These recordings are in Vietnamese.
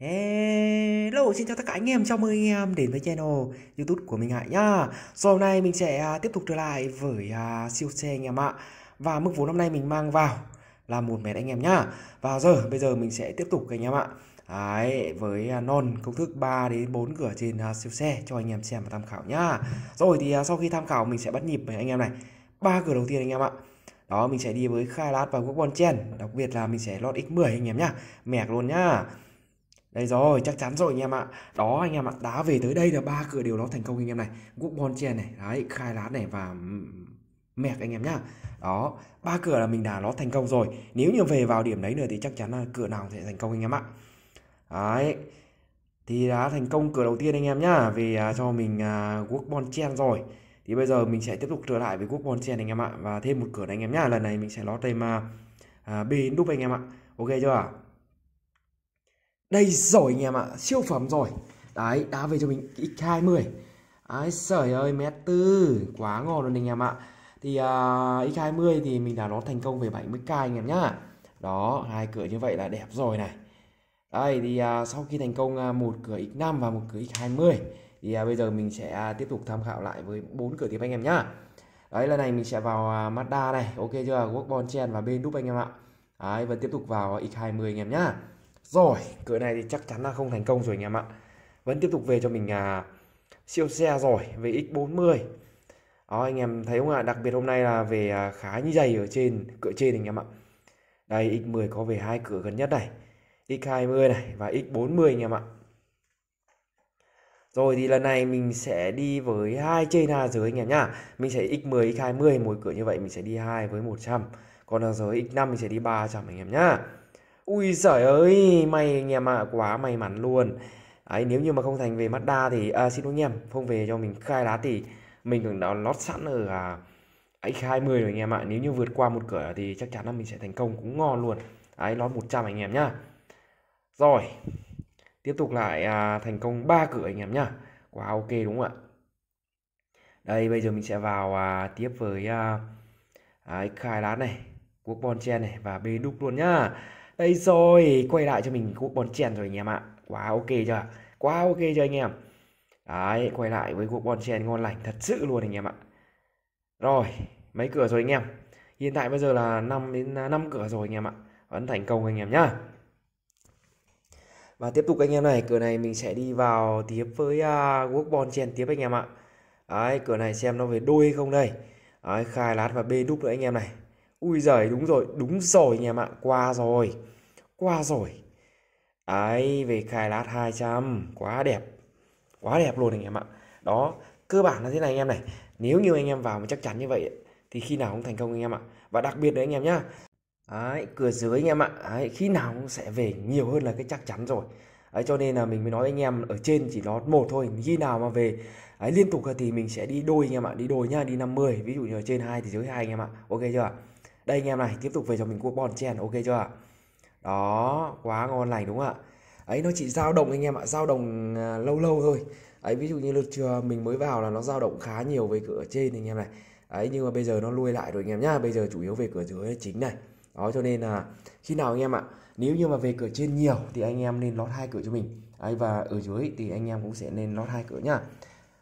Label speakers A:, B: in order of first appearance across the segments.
A: Hello, xin chào tất cả anh em, chào mừng anh em đến với channel youtube của mình Hải nhá Rồi hôm nay mình sẽ à, tiếp tục trở lại với uh, siêu xe anh em ạ Và mức vốn hôm nay mình mang vào là một mét anh em nhá Và giờ, bây giờ mình sẽ tiếp tục anh em ạ Đấy, với à, non công thức 3 đến 4 cửa trên uh, siêu xe cho anh em xem và tham khảo nhá Rồi thì uh, sau khi tham khảo mình sẽ bắt nhịp với anh em này ba cửa đầu tiên anh em ạ đó mình sẽ đi với Kailat và Quốc Bon Chen đặc biệt là mình sẽ lót x10 anh em nhá mẹc luôn nhá đây rồi, chắc chắn rồi anh em ạ. Đó anh em ạ, đá về tới đây là ba cửa đều nó thành công anh em này. Quốc bon chen này, đấy, khai lá này và mẹt anh em nhá. Đó, ba cửa là mình đã nó thành công rồi. Nếu như về vào điểm đấy nữa thì chắc chắn là cửa nào sẽ thành công anh em ạ. Đấy. Thì đã thành công cửa đầu tiên anh em nhá, về à, cho mình quốc bon chen rồi. Thì bây giờ mình sẽ tiếp tục trở lại với quốc bon chen anh em ạ và thêm một cửa này anh em nhá. Lần này mình sẽ lót thêm à, à B đúc anh em ạ. Ok chưa ạ? đây rồi anh em ạ siêu phẩm rồi đấy đá về cho mình x 20 ai sởi ơi mét tư quá ngon luôn anh em ạ thì uh, x 20 thì mình đã nó thành công về 70 k anh em nhá đó hai cửa như vậy là đẹp rồi này đây thì uh, sau khi thành công uh, một cửa x 5 và một cửa x 20 thì à, bây giờ mình sẽ tiếp tục tham khảo lại với bốn cửa tiếp anh em nhá đấy lần này mình sẽ vào à, Mazda này ok chưa Workbon Chen và bên đúc anh em ạ đấy và tiếp tục vào x20 anh em nhá rồi, cửa này thì chắc chắn là không thành công rồi anh em ạ. Vẫn tiếp tục về cho mình à, siêu xe rồi, về X40. Đó, anh em thấy không ạ? Đặc biệt hôm nay là về à, khá như dày ở trên, cửa trên anh em ạ. Đây, X10 có về hai cửa gần nhất này. X20 này và X40 anh em ạ. Rồi thì lần này mình sẽ đi với hai trên hai dưới anh em nhá. Mình sẽ x10 x20 mỗi cửa như vậy mình sẽ đi hai với 100. Còn ở dưới x5 mình sẽ đi 300 anh em nhá. Ui giời ơi, may anh em ạ, à, quá may mắn luôn. ấy nếu như mà không thành về Mazda thì à, xin lỗi anh em, không về cho mình khai đá thì mình cũng đã lót sẵn ở à, X20 rồi anh em ạ. À. Nếu như vượt qua một cửa thì chắc chắn là mình sẽ thành công cũng ngon luôn. ấy lót 100 anh em nhá. Rồi. Tiếp tục lại à, thành công ba cửa anh em nhá. Quá wow, ok đúng không ạ? Đây bây giờ mình sẽ vào à, tiếp với à, X2 à, lá này, Quốc Bonchen này và bê đúc luôn nhá đây rồi quay lại cho mình cuộc bon chen rồi anh em ạ quá ok chưa quá ok chưa anh em đấy quay lại với cuộc bon chen ngon lành thật sự luôn anh em ạ rồi mấy cửa rồi anh em hiện tại bây giờ là 5 đến 5 à, cửa rồi anh em ạ vẫn thành công anh em nhá và tiếp tục anh em này cửa này mình sẽ đi vào tiếp với à, uh, work bon chen tiếp anh em ạ đấy cửa này xem nó về đôi không đây đấy, khai lát và bê đúc nữa anh em này Ui giời đúng rồi, đúng rồi nhà mạng qua rồi. Qua rồi. ấy về khai lát 200, quá đẹp. Quá đẹp luôn anh em ạ. Đó, cơ bản là thế này anh em này. Nếu như anh em vào mà chắc chắn như vậy thì khi nào cũng thành công anh em ạ. Và đặc biệt đấy anh em nhá. ấy cửa dưới anh em ạ. ấy khi nào cũng sẽ về nhiều hơn là cái chắc chắn rồi. ấy cho nên là mình mới nói anh em ở trên chỉ nó một thôi khi nào mà về ấy, liên tục thì mình sẽ đi đôi anh em ạ đi đôi nhá đi 50 ví dụ như ở trên hai thì dưới hai anh em ạ ok chưa ạ đây anh em này tiếp tục về cho mình cua bon chen ok chưa ạ đó quá ngon lành đúng không ạ ấy nó chỉ dao động anh em ạ dao động à, lâu lâu thôi ấy ví dụ như lúc chưa mình mới vào là nó dao động khá nhiều về cửa trên anh em này ấy nhưng mà bây giờ nó lui lại rồi anh em nhá bây giờ chủ yếu về cửa dưới chính này đó cho nên là khi nào anh em ạ nếu như mà về cửa trên nhiều thì anh em nên lót hai cửa cho mình ấy và ở dưới thì anh em cũng sẽ nên lót hai cửa nhá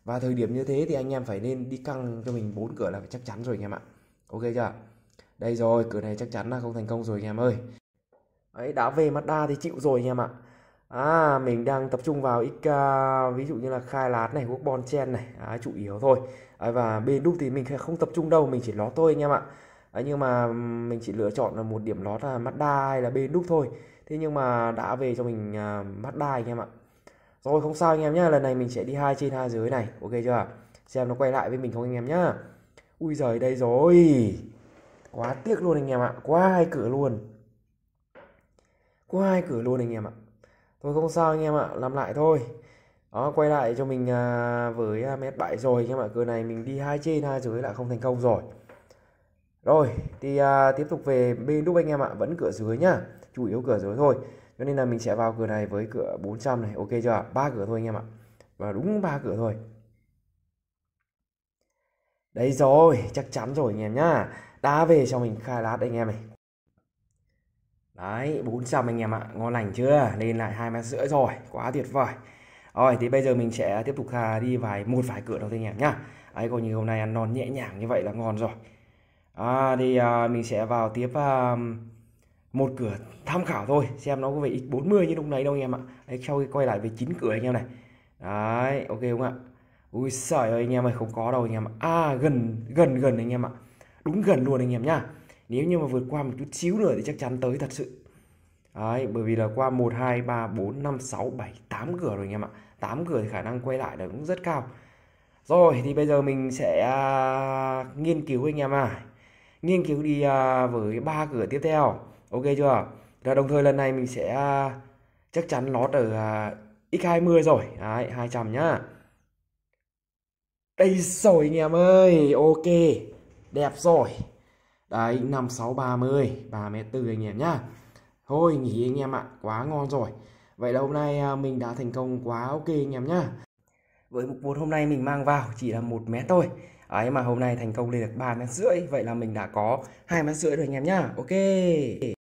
A: và thời điểm như thế thì anh em phải nên đi căng cho mình bốn cửa là phải chắc chắn rồi anh em ạ ok chưa đây rồi, cửa này chắc chắn là không thành công rồi anh em ơi. Đấy, đã về Mazda thì chịu rồi anh em ạ. À, mình đang tập trung vào ít ví dụ như là khai lát này, quốc bon chen này, à, chủ yếu thôi. À, và bên đúc thì mình không tập trung đâu, mình chỉ ló thôi anh em ạ. À, nhưng mà mình chỉ lựa chọn là một điểm lót là Mazda hay là bên đúc thôi. Thế nhưng mà đã về cho mình uh, Mazda anh em ạ. Rồi không sao anh em nhá, lần này mình sẽ đi hai trên hai dưới này, ok chưa? Xem nó quay lại với mình không anh em nhá. Ui giời đây rồi quá tiếc luôn anh em ạ quá hai cửa luôn quá hai cửa luôn anh em ạ thôi không sao anh em ạ làm lại thôi đó quay lại cho mình à, với à, mét bảy rồi anh em ạ cửa này mình đi hai trên hai dưới là không thành công rồi rồi thì à, tiếp tục về bên đúc anh em ạ vẫn cửa dưới nhá chủ yếu cửa dưới thôi cho nên là mình sẽ vào cửa này với cửa 400 này ok chưa ba cửa thôi anh em ạ và đúng ba cửa thôi đấy rồi chắc chắn rồi anh em nhá đá về cho mình khai lát anh em này đấy 400 anh em ạ ngon lành chưa lên lại hai mét rưỡi rồi quá tuyệt vời rồi thì bây giờ mình sẽ tiếp tục à, đi vài một vài cửa đầu tiên em nhá ấy coi như hôm nay ăn non nhẹ nhàng như vậy là ngon rồi à, thì à, mình sẽ vào tiếp à, một cửa tham khảo thôi xem nó có về x40 như lúc nãy đâu anh em ạ đấy, sau khi quay lại về chín cửa anh em này đấy ok không ạ ui sợi ơi anh em ơi không có đâu anh em ạ à gần gần gần anh em ạ đúng gần luôn anh em nhá nếu như mà vượt qua một chút xíu nữa thì chắc chắn tới thật sự Đấy, bởi vì là qua 1, 2, 3, 4, 5, 6, 7, 8 cửa rồi anh em ạ 8 cửa thì khả năng quay lại là cũng rất cao Rồi thì bây giờ mình sẽ uh, nghiên cứu anh em à Nghiên cứu đi uh, với ba cửa tiếp theo Ok chưa Và đồng thời lần này mình sẽ uh, chắc chắn lót ở uh, X20 rồi Đấy, 200 nhá Đây rồi anh em ơi Ok đẹp rồi đấy năm sáu ba mươi 5630 34 anh em nhá thôi nghỉ anh em ạ quá ngon rồi vậy là hôm nay à, mình đã thành công quá ok anh em nhá với mục một hôm nay mình mang vào chỉ là một mét thôi ấy mà hôm nay thành công lên được ba mét rưỡi vậy là mình đã có hai mét rưỡi rồi anh em nhá ok